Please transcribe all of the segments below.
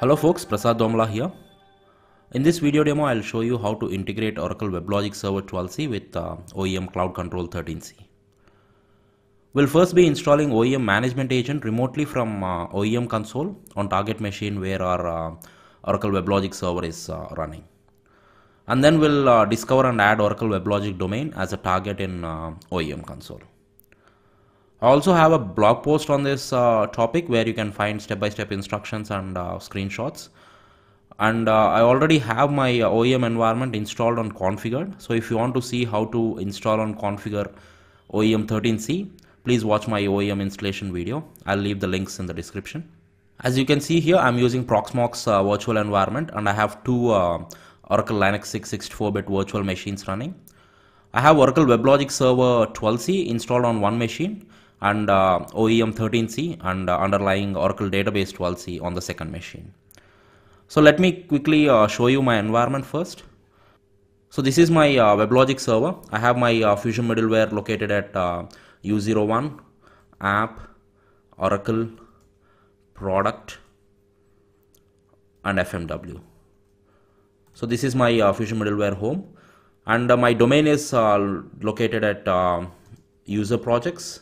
Hello folks, Prasad Domla here. In this video demo, I'll show you how to integrate Oracle WebLogic Server 12c with uh, OEM Cloud Control 13c. We'll first be installing OEM Management Agent remotely from uh, OEM console on target machine where our uh, Oracle WebLogic Server is uh, running. And then we'll uh, discover and add Oracle WebLogic domain as a target in uh, OEM console. I also have a blog post on this uh, topic where you can find step-by-step -step instructions and uh, screenshots. And uh, I already have my OEM environment installed and configured. So if you want to see how to install and configure OEM 13C, please watch my OEM installation video. I'll leave the links in the description. As you can see here, I'm using Proxmox uh, virtual environment and I have two uh, Oracle Linux 664-bit virtual machines running. I have Oracle WebLogic Server 12c installed on one machine and uh, OEM 13C and uh, underlying Oracle database 12C on the second machine. So let me quickly uh, show you my environment first. So this is my WebLogic server. I have my Fusion middleware located at U01 app Oracle product and FMW. So this is my uh, Fusion middleware home and uh, my domain is uh, located at user projects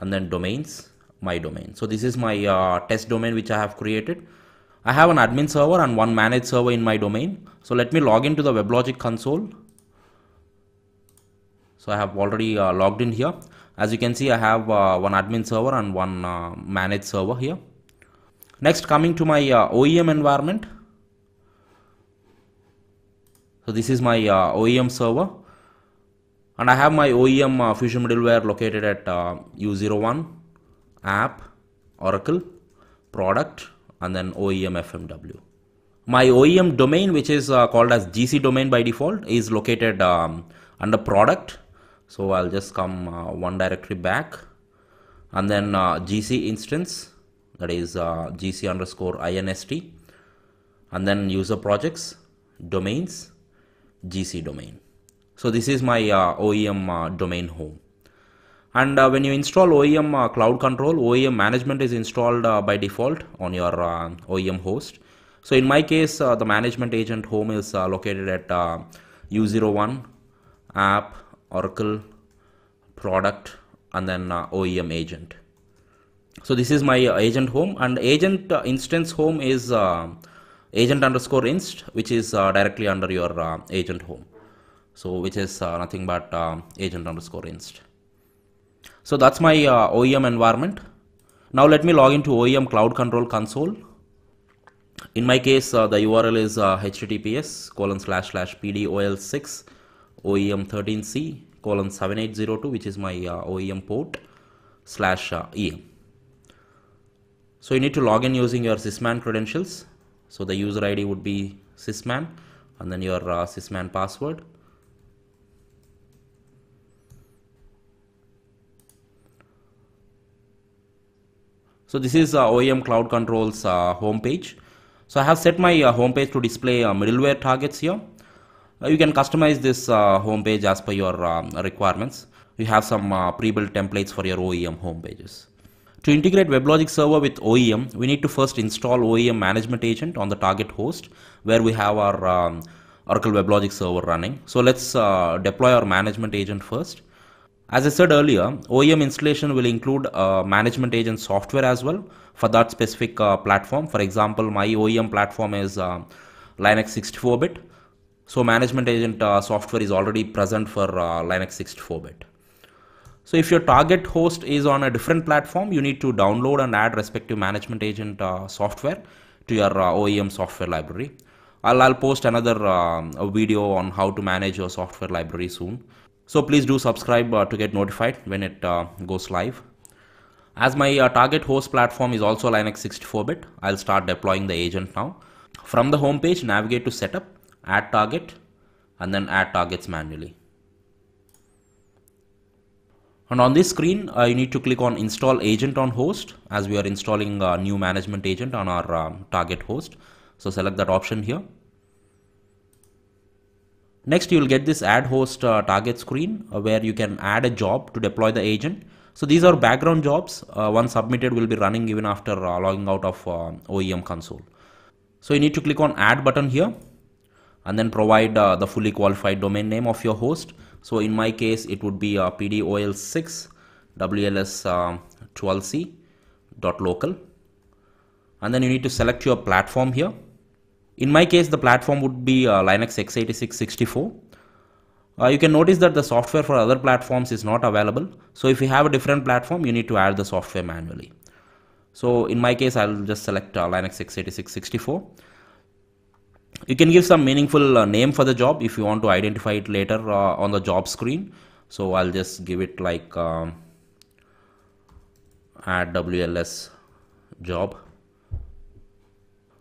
and then domains my domain so this is my uh, test domain which I have created I have an admin server and one managed server in my domain so let me log into the WebLogic console so I have already uh, logged in here as you can see I have uh, one admin server and one uh, managed server here next coming to my uh, OEM environment so this is my uh, OEM server and I have my OEM uh, Fusion middleware located at uh, U01, app, Oracle, product, and then OEM FMW. My OEM domain, which is uh, called as GC domain by default, is located um, under product. So I'll just come uh, one directory back and then uh, GC instance that is uh, GC underscore INST and then user projects, domains, GC domain so this is my uh, OEM uh, domain home and uh, when you install OEM cloud control OEM management is installed by default on your OEM host so in my case, uh, the management agent home is uh, located at uh, U01, app, Oracle, product, and then OEM agent. So this is my agent home and agent instance home is agent underscore inst, which is directly under your agent home so which is uh, nothing but um, agent underscore inst so that's my uh, OEM environment now let me log into OEM cloud control console in my case uh, the url is uh, https colon slash slash pdol6 oem13c colon 7802 which is my uh, oem port slash uh, em so you need to log in using your sysman credentials so the user id would be sysman and then your sysman password So this is uh, OEM Cloud Controls uh, homepage. So I have set my uh, homepage to display uh, middleware targets here. Uh, you can customize this uh, homepage as per your um, requirements. You have some uh, pre-built templates for your OEM homepages. To integrate WebLogic Server with OEM, we need to first install OEM Management Agent on the target host where we have our um, Oracle WebLogic Server running. So let's deploy our Management Agent first. As I said earlier, OEM installation will include uh, management agent software as well for that specific uh, platform. For example, my OEM platform is uh, Linux 64-bit. So management agent uh, software is already present for uh, Linux 64-bit. So if your target host is on a different platform, you need to download and add respective management agent uh, software to your OEM software library. I'll, I'll post another um, video on how to manage your software library soon so please do subscribe uh, to get notified when it uh, goes live as my uh, target host platform is also linux 64-bit i'll start deploying the agent now from the home page navigate to setup add target and then add targets manually and on this screen uh, you need to click on install agent on host as we are installing a new management agent on our um, target host so select that option here Next, you will get this add host uh, target screen uh, where you can add a job to deploy the agent. So these are background jobs. Uh, once submitted will be running even after uh, logging out of uh, OEM console. So you need to click on add button here and then provide uh, the fully qualified domain name of your host. So in my case, it would be uh, pdol6 wls12c.local. and then you need to select your platform here. In my case, the platform would be uh, Linux x86 64. Uh, you can notice that the software for other platforms is not available. So if you have a different platform, you need to add the software manually. So in my case, I'll just select uh, Linux x86 64. You can give some meaningful uh, name for the job if you want to identify it later uh, on the job screen. So I'll just give it like um, add WLS job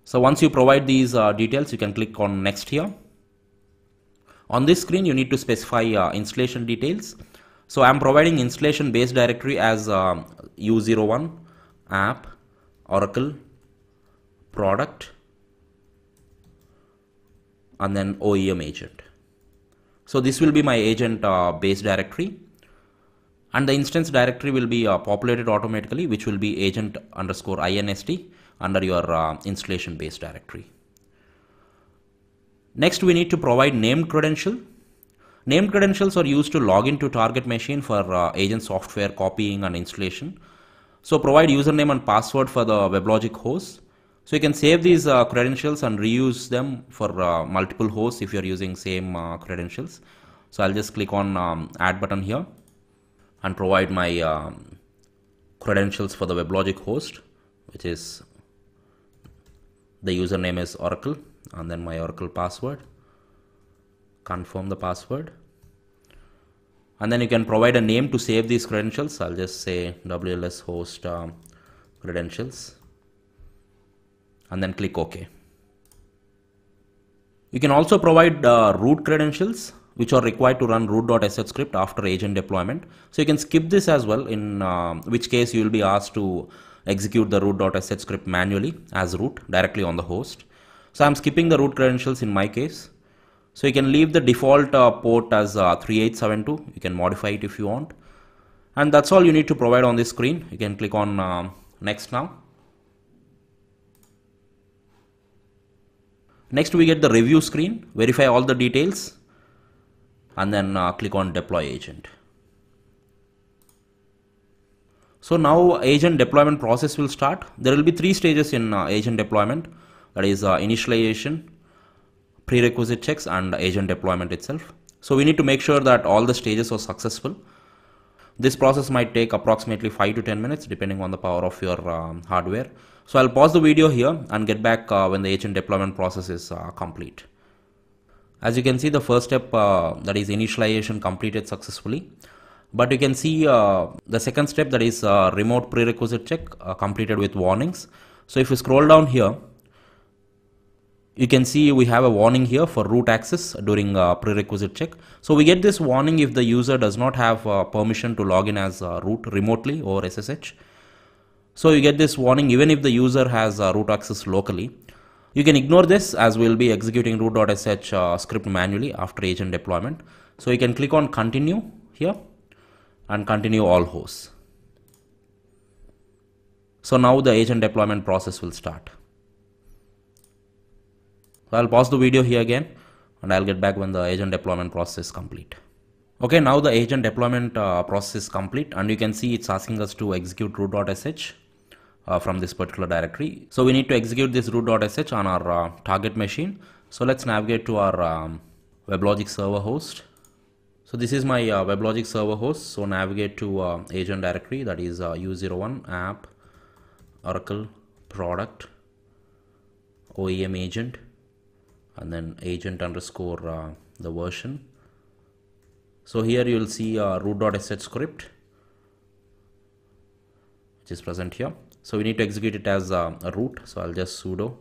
so once you provide these uh, details, you can click on next here. On this screen, you need to specify uh, installation details. So I'm providing installation base directory as uh, um, U01 app Oracle product and then OEM agent. So this will be my agent uh, base directory and the instance directory will be uh, populated automatically which will be agent underscore inst under your uh, installation based directory. Next, we need to provide named credential. Named credentials are used to log into target machine for uh, agent software copying and installation. So provide username and password for the WebLogic host. So you can save these uh, credentials and reuse them for uh, multiple hosts if you're using same uh, credentials. So I'll just click on um, add button here and provide my um, credentials for the WebLogic host, which is the username is oracle and then my oracle password confirm the password and then you can provide a name to save these credentials i'll just say wls host um, credentials and then click ok you can also provide uh, root credentials which are required to run root.sh script after agent deployment so you can skip this as well in uh, which case you will be asked to execute the root.sh script manually as root directly on the host. So I'm skipping the root credentials in my case. So you can leave the default uh, port as uh, 3872. You can modify it if you want. And that's all you need to provide on this screen. You can click on uh, next now. Next we get the review screen, verify all the details and then uh, click on deploy agent. So now agent deployment process will start. There will be three stages in uh, agent deployment. That is uh, initialization, prerequisite checks and agent deployment itself. So we need to make sure that all the stages are successful. This process might take approximately 5 to 10 minutes depending on the power of your um, hardware. So I'll pause the video here and get back uh, when the agent deployment process is uh, complete. As you can see the first step uh, that is initialization completed successfully but you can see uh, the second step that is uh, remote prerequisite check uh, completed with warnings so if you scroll down here you can see we have a warning here for root access during uh, prerequisite check. So we get this warning if the user does not have uh, permission to log in as uh, root remotely or SSH. So you get this warning even if the user has root access locally. You can ignore this as we'll be executing root.sh script manually after agent deployment. So you can click on continue here and continue all hosts. So now the agent deployment process will start. So I'll pause the video here again and I'll get back when the agent deployment process is complete. Okay, now the agent deployment uh, process is complete and you can see it's asking us to execute root.sh uh, from this particular directory. So we need to execute this root.sh on our uh, target machine. So let's navigate to our um, WebLogic server host so this is my uh, WebLogic server host. So navigate to uh, agent directory that is uh, U01 app, Oracle, product, OEM agent, and then agent underscore uh, the version. So here you will see uh, root.sh script, which is present here. So we need to execute it as uh, a root. So I'll just sudo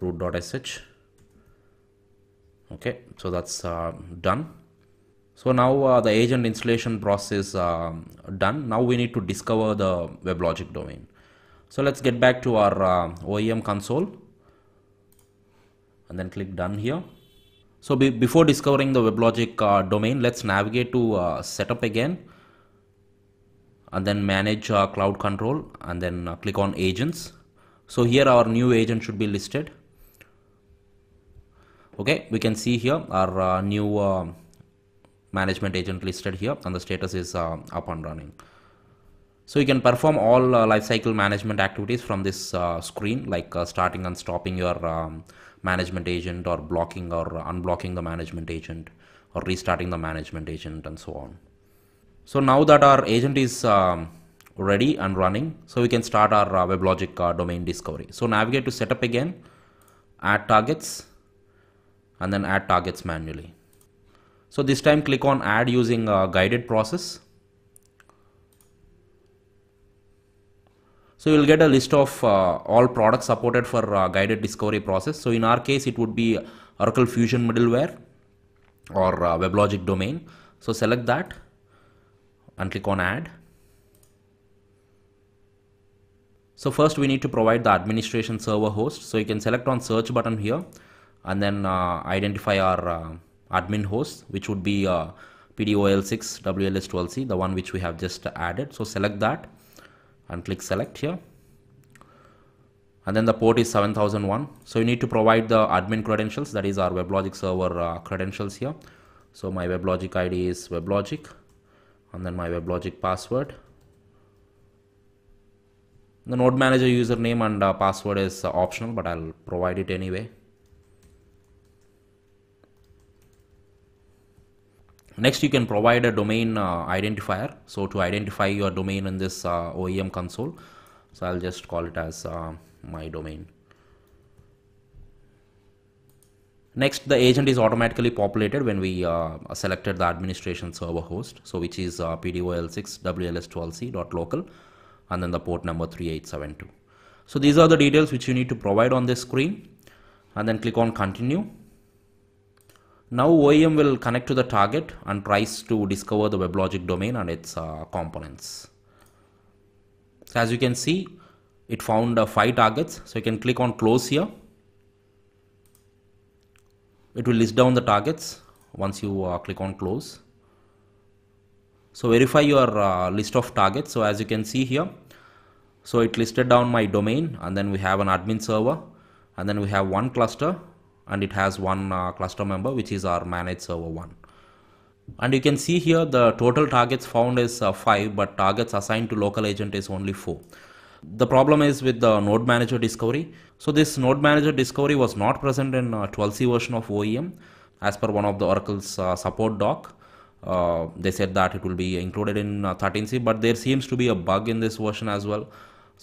root.sh. Okay, so that's uh, done so now uh, the agent installation process um, done. Now we need to discover the WebLogic domain. So let's get back to our OEM um, console and then click done here. So be before discovering the WebLogic uh, domain, let's navigate to uh, setup again and then manage uh, cloud control and then uh, click on agents. So here our new agent should be listed. Okay, we can see here our uh, new um, management agent listed here and the status is uh, up and running. So you can perform all uh, lifecycle management activities from this uh, screen like uh, starting and stopping your um, management agent or blocking or unblocking the management agent or restarting the management agent and so on. So now that our agent is um, ready and running, so we can start our uh, WebLogic uh, domain discovery. So navigate to setup again, add targets and then add targets manually. So this time click on add using a guided process. So you'll get a list of uh, all products supported for uh, guided discovery process. So in our case, it would be Oracle Fusion middleware or uh, WebLogic domain. So select that and click on add. So first we need to provide the administration server host. So you can select on search button here and then uh, identify our uh, admin host, which would be uh, PDOL6 WLS12C, the one which we have just added. So select that and click select here. And then the port is 7001. So you need to provide the admin credentials. That is our WebLogic server uh, credentials here. So my WebLogic ID is WebLogic and then my WebLogic password. The node manager username and uh, password is uh, optional, but I'll provide it anyway. Next, you can provide a domain uh, identifier. So to identify your domain in this uh, OEM console, so I'll just call it as uh, my domain. Next, the agent is automatically populated when we uh, selected the administration server host, so which is uh, pdol6wls12c.local and then the port number 3872. So these are the details which you need to provide on this screen and then click on continue now OEM will connect to the target and tries to discover the WebLogic domain and its uh, components. So as you can see, it found uh, five targets. So you can click on close here. It will list down the targets once you uh, click on close. So verify your uh, list of targets. So as you can see here, so it listed down my domain and then we have an admin server and then we have one cluster and it has one uh, cluster member which is our managed server 1 and you can see here the total targets found is uh, 5 but targets assigned to local agent is only 4 the problem is with the node manager discovery so this node manager discovery was not present in 12c uh, version of oem as per one of the oracle's support doc uh, they said that it will be included in uh, 13c but there seems to be a bug in this version as well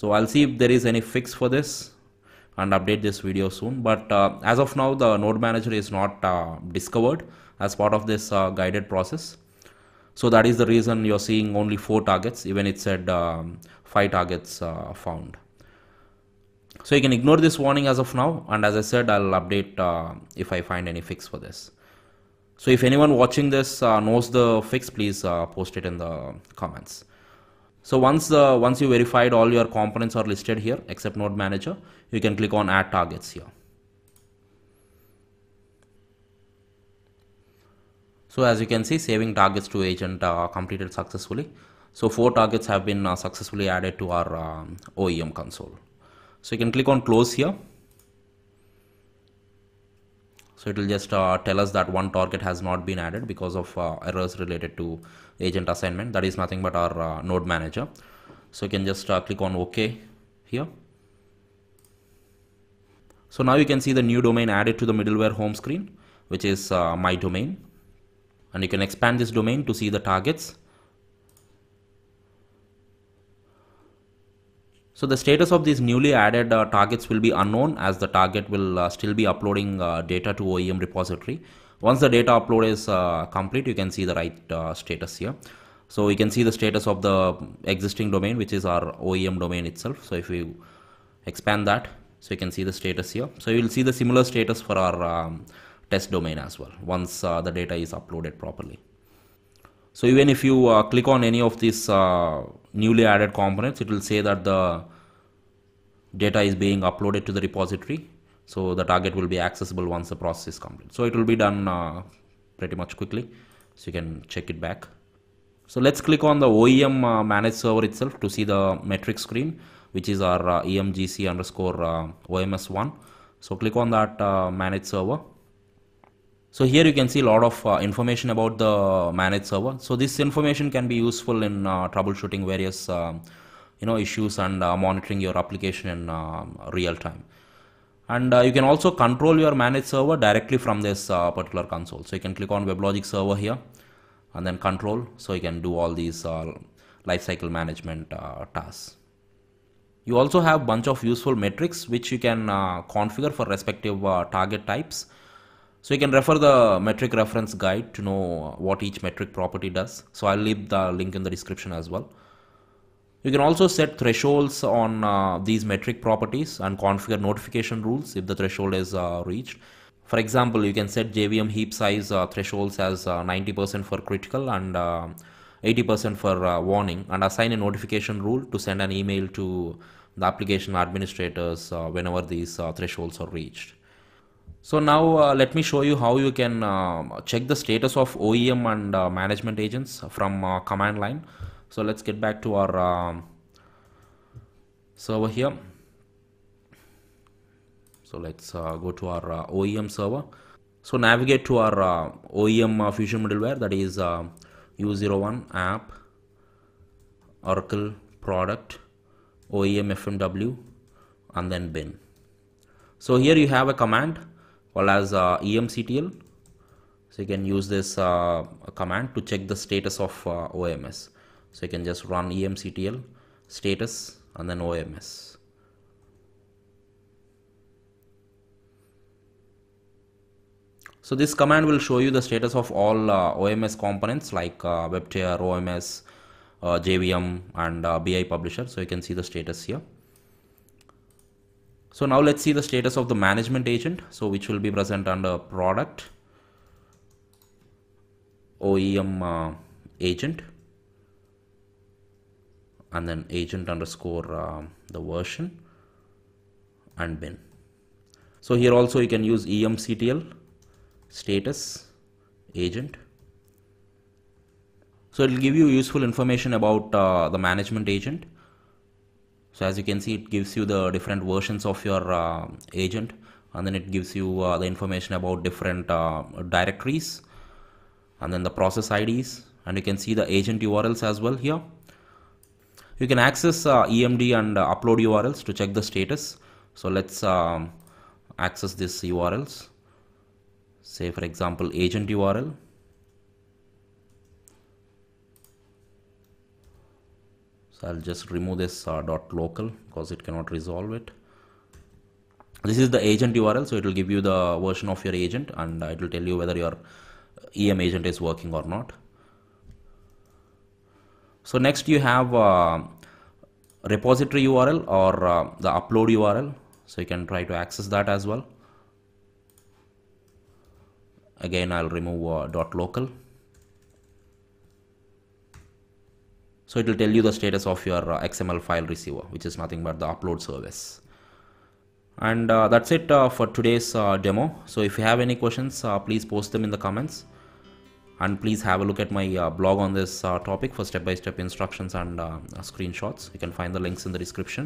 so i'll see if there is any fix for this and update this video soon but uh, as of now the node manager is not uh, discovered as part of this uh, guided process so that is the reason you're seeing only four targets even it said um, five targets found so you can ignore this warning as of now. And as I said, I'll update uh, if I find any fix for this. So if anyone watching this uh, knows the fix, please uh, post it in the comments. So once the once you verified all your components are listed here except node manager, you can click on add targets here. So as you can see saving targets to agent uh, completed successfully. So four targets have been uh, successfully added to our um, OEM console. So you can click on close here so it will just uh, tell us that one target has not been added because of uh, errors related to agent assignment that is nothing but our uh, node manager so you can just uh, click on ok here so now you can see the new domain added to the middleware home screen which is uh, my domain and you can expand this domain to see the targets So the status of these newly added uh, targets will be unknown as the target will uh, still be uploading uh, data to OEM repository. Once the data upload is uh, complete, you can see the right uh, status here. So we can see the status of the existing domain, which is our OEM domain itself. So if we expand that, so you can see the status here. So you will see the similar status for our um, test domain as well once uh, the data is uploaded properly. So even if you uh, click on any of these uh, newly added components it will say that the data is being uploaded to the repository so the target will be accessible once the process is complete so it will be done uh, pretty much quickly so you can check it back so let's click on the OEM uh, managed server itself to see the metric screen which is our uh, emgc underscore uh, oms1 so click on that uh, manage server so here you can see a lot of uh, information about the managed server. So this information can be useful in uh, troubleshooting various um, you know issues and uh, monitoring your application in um, real time. And uh, you can also control your managed server directly from this uh, particular console. So you can click on WebLogic server here and then control. So you can do all these uh, lifecycle management tasks. You also have bunch of useful metrics which you can configure for respective target types so you can refer the metric reference guide to know what each metric property does. So I'll leave the link in the description as well. You can also set thresholds on uh, these metric properties and configure notification rules if the threshold is uh, reached. For example, you can set JVM heap size uh, thresholds as 90% uh, for critical and 80% uh, for uh, warning and assign a notification rule to send an email to the application administrators whenever these thresholds are reached. So now uh, let me show you how you can uh, check the status of OEM and uh, management agents from uh, command line. So let's get back to our um, server here. So let's uh, go to our uh, OEM server. So navigate to our OEM Fusion middleware that is U01 app, Oracle product, OEM FMW and then bin. So here you have a command well as uh, emctl so you can use this uh, command to check the status of uh, OMS so you can just run emctl status and then OMS So this command will show you the status of all uh, OMS components like uh, WebTier, OMS, uh, JVM and BI Publisher. So you can see the status here. So now let's see the status of the management agent. So which will be present under product OEM uh, agent and then agent underscore uh, the version and bin. So here also you can use EMCTL status agent. So it will give you useful information about uh, the management agent so as you can see it gives you the different versions of your uh, agent and then it gives you uh, the information about different uh, directories and then the process IDs and you can see the agent URLs as well here you can access uh, EMD and upload URLs to check the status so let's um, access these URLs say for example agent URL so I'll just remove this uh, dot local because it cannot resolve it this is the agent URL so it will give you the version of your agent and uh, it will tell you whether your uh, EM agent is working or not so next you have uh, repository URL or uh, the upload URL so you can try to access that as well again I'll remove uh, dot local So it will tell you the status of your uh, XML file receiver, which is nothing but the upload service. And uh, that's it uh, for today's uh, demo. So if you have any questions, uh, please post them in the comments. And please have a look at my uh, blog on this topic for step-by-step -step instructions and screenshots. You can find the links in the description.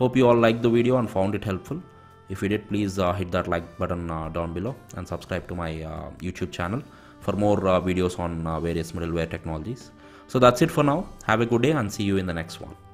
Hope you all liked the video and found it helpful. If you did, please hit that like button down below and subscribe to my YouTube channel for more videos on various middleware technologies. So that's it for now. Have a good day and see you in the next one.